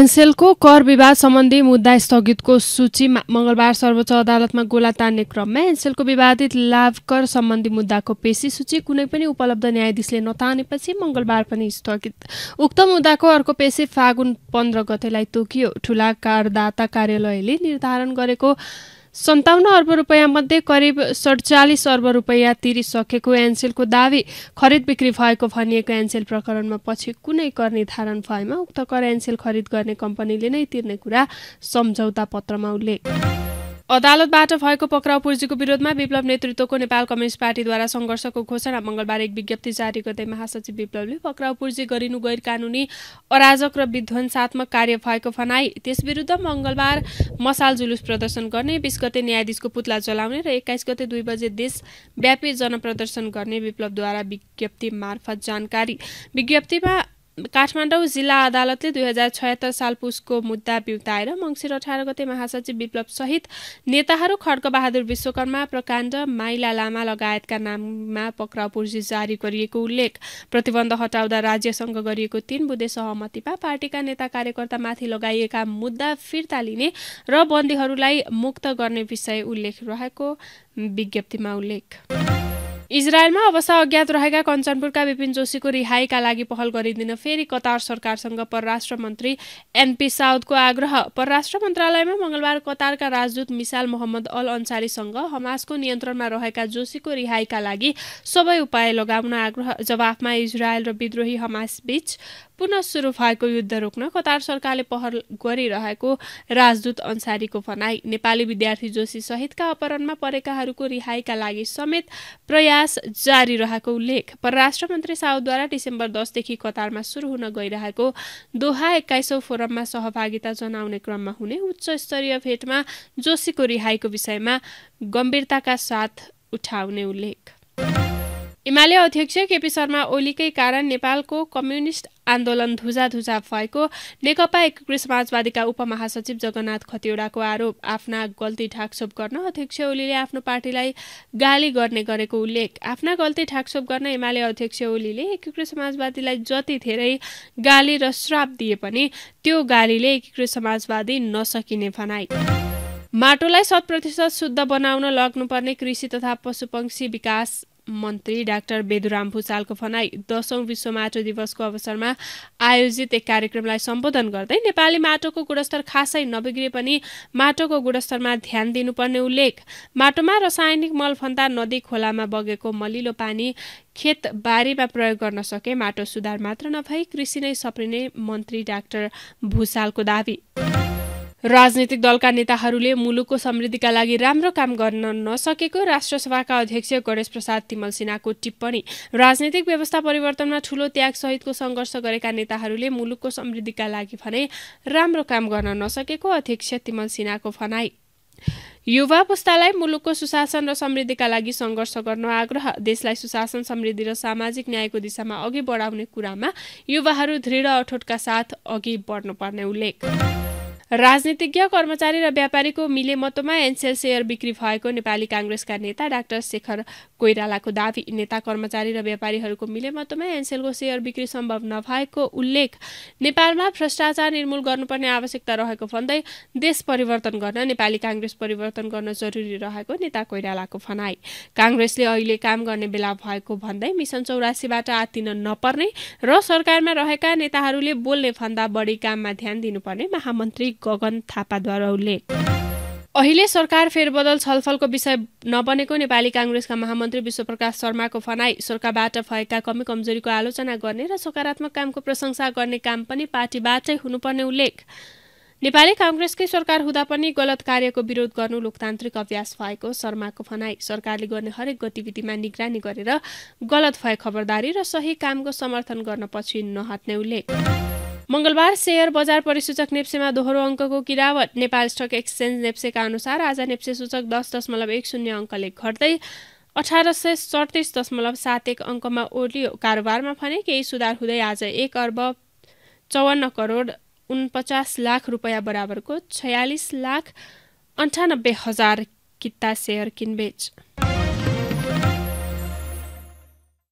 एनसेलको कर विवाद सम्बन्धी मुद्दा स्थगितको सूची मंगलबार सर्वोच्च अदालतमा गोला तान्ने क्रममा एन्सेलको विवादित लाभकर सम्बन्धी मुद्दाको पेशी सूची कुनै पनि उपलब्ध न्यायाधीशले नतानेपछि मंगलबार पनि स्थगित उक्त मुद्दाको अर्को पेशी फागुन पन्ध्र गतेलाई तोकियो ठुला करदाता कार्यालयले निर्धारण गरेको सन्ताउन्न अर्ब मध्ये करिब सडचालिस अर्ब रुपियाँ तिरिसकेको एनसेलको दावी खरिद बिक्री भएको भनिएको एनसेल प्रकरणमा पछि कुनै कर निर्धारण भएमा उक्त कर एनसेल खरिद गर्ने कम्पनीले नै तिर्ने कुरा सम्झौता पत्रमा उल्लेख अदालतबाट भएको पक्राउ पुर्जीको विरोधमा विप्लव नेतृत्वको नेपाल कम्युनिस्ट पार्टीद्वारा सङ्घर्षको घोषणा मङ्गलबार एक विज्ञप्ति जारी गर्दै महासचिव विप्लवले पक्राउ पुर्जी गरिनु गैर कानुनी अराजक र विध्वंसात्मक कार्य भएको फनाई त्यसविरुद्ध मङ्गलबार मसाल जुलुस प्रदर्शन गर्ने बिस गते न्यायाधीशको पुतला जलाउने र एक्काइस गते दुई बजे देशव्यापी जनप्रदर्शन गर्ने विप्लवद्वारा विज्ञप्ति मार्फत जानकारी विज्ञप्तिमा काठमाडौँ जिल्ला अदालतले दुई हजार छयत्तर साल पुसको मुद्दा बिउताएर मङ्सिर अठार गते महासचिव विप्लव सहित नेताहरू खड्गबहादुर विश्वकर्मा प्रकाण्ड माइला लामा लगायतका नाममा पक्राउ जारी गरिएको उल्लेख प्रतिबन्ध हटाउँदा राज्यसँग गरिएको तीन बुधे सहमतिमा पार्टीका नेता कार्यकर्तामाथि लगाइएका मुद्दा फिर्ता लिने र बन्दीहरूलाई मुक्त गर्ने विषय उल्लेख रहेको विज्ञप्तिमा उल्लेख इजरायलमा अवस्था अज्ञात रहेका कञ्चनपुरका विपिन जोशीको रिहाईका लागि पहल गरिदिन फेरि कतार सरकारसँग परराष्ट्र मन्त्री एनपी साउदको आग्रह परराष्ट्र मन्त्रालयमा मङ्गलबार कतारका राजदूत मिसाल मोहम्मद अल अन्सारीसँग हमासको नियन्त्रणमा रहेका जोशीको रिहाईका लागि सबै उपाय लगाउन आग्रह जवाफमा इजरायल र विद्रोही हमास बीच पुनः सुरु भएको युद्ध रोक्न कतार सरकारले पहल गरिरहेको राजदूत अन्सारीको भनाई नेपाली विद्यार्थी जोशी सहितका अपहरणमा परेकाहरूको रिहाईका लागि समेत प्रयास प्रयास जारी रहेको उल्लेख परराष्ट्र मन्त्री साउद्वारा डिसेम्बर दसदेखि कतारमा सुरु हुन गइरहेको दोहा एक्काइसौँ फोरममा सहभागिता जनाउने क्रममा हुने उच्च स्तरीय भेटमा जोशीको रिहाईको विषयमा गम्भीरताका साथ उठाउने उल्लेख एमाले अध्यक्ष केपी शर्मा ओलीकै कारण नेपालको कम्युनिस्ट आन्दोलन धुजाधुजा भएको नेकपा एकीकृत समाजवादीका उपमहासचिव जगन्नाथ खतिवड़ाको आरोप आफ्ना गल्ती ठाकछोप गर्न अध्यक्ष ओलीले आफ्नो पार्टीलाई गाली गर्ने गरेको उल्लेख आफ्ना गल्ती ठाकछोप गर्न एमाले अध्यक्ष ओलीले एकीकृत समाजवादीलाई जति धेरै गाली र श्राप दिए पनि त्यो गालीले एकीकृत समाजवादी नसकिने भनाए माटोलाई शत प्रतिशत शुद्ध बनाउन लग्नुपर्ने कृषि तथा पशुपक्षी विकास मन्त्री डाक्टर बेदुराम भुसालको भनाई दशौं विश्व माटो दिवसको अवसरमा आयोजित एक कार्यक्रमलाई सम्बोधन गर्दै नेपाली माटोको गुणस्तर खासै नबिग्रे पनि माटोको गुणस्तरमा ध्यान दिनुपर्ने उल्लेख माटोमा रासायनिक मलभन्दा नदी खोलामा बगेको मलिलो पानी खेतबारीमा प्रयोग गर्न सके माटो सुधार मात्र नभई कृषि नै सप्रिने मन्त्री डाक्टर भुसालको दावी राजनीतिक दलका नेताहरूले मुलुकको समृद्धिका लागि राम्रो काम गर्न नसकेको राष्ट्रसभाका अध्यक्ष गणेश प्रसाद तिमल सिन्हाको टिप्पणी राजनीतिक व्यवस्था परिवर्तनमा ठूलो त्यागसहितको सङ्घर्ष गरेका नेताहरूले मुलुकको समृद्धिका लागि भने राम्रो काम गर्न नसकेको अध्यक्ष तिमल सिन्हाको भनाई युवा पुस्तालाई मुलुकको सुशासन र समृद्धिका लागि सङ्घर्ष गर्न आग्रह देशलाई सुशासन समृद्धि र सामाजिक न्यायको दिशामा अघि बढाउने कुरामा युवाहरू दृढ अठोटका साथ अघि बढ्नुपर्ने उल्लेख राजनीतिज्ञ कर्मचारी र व्यापारीको मिलेमतोमा एनसेल सेयर बिक्री भएको नेपाली काङ्ग्रेसका नेता डाक्टर शेखर कोइरालाको दावी नेता कर्मचारी र व्यापारीहरूको मिलेमतोमा एनसेलको सेयर बिक्री सम्भव नभएको उल्लेख नेपालमा भ्रष्टाचार निर्मूल गर्नुपर्ने आवश्यकता रहेको भन्दै देश परिवर्तन गर्न नेपाली काङ्ग्रेस परिवर्तन गर्न जरुरी रहेको नेता कोइरालाको भनाई काङ्ग्रेसले अहिले काम गर्ने बेला भएको भन्दै मिसन चौरासीबाट आतिन नपर्ने र सरकारमा रहेका नेताहरूले बोल्ने भन्दा बढी काममा ध्यान दिनुपर्ने महामन्त्री गगन थापाद्वारा उल्लेख अहिले सरकार फेरबदल छलफलको विषय नबनेको नेपाली काङ्ग्रेसका महामन्त्री विश्वप्रकाश शर्माको फनाई सरकारबाट भएका कमी कमजोरीको आलोचना गर्ने र सकारात्मक कामको प्रशंसा गर्ने काम पनि पार्टीबाटै हुनुपर्ने उल्लेख नेपाली काङ्ग्रेसकै सरकार हुँदा पनि गलत कार्यको विरोध गर्नु लोकतान्त्रिक अभ्यास भएको शर्माको भनाई सरकारले गर्ने हरेक गतिविधिमा निगरानी गरेर गलत भए खबरदारी र सही कामको समर्थन गर्न पछि नहट्ने उल्लेख मङ्गलबार सेयर बजार परिसूचक नेप्सेमा दोहोरो अङ्कको गिरावट नेपाल स्टक एक्सचेन्ज नेप्सेका अनुसार आज नेप्से सूचक दस दशमलव एक शून्य अङ्कले घट्दै अठार सय सडतिस दशमलव सात एक अङ्कमा ओर्लियो कारोबारमा भने केही सुधार हुँदै आज एक अर्ब चौवन्न करोड उनपचास लाख रुपियाँ बराबरको छयालिस लाख अन्ठानब्बे हजार किता सेयर किनबेच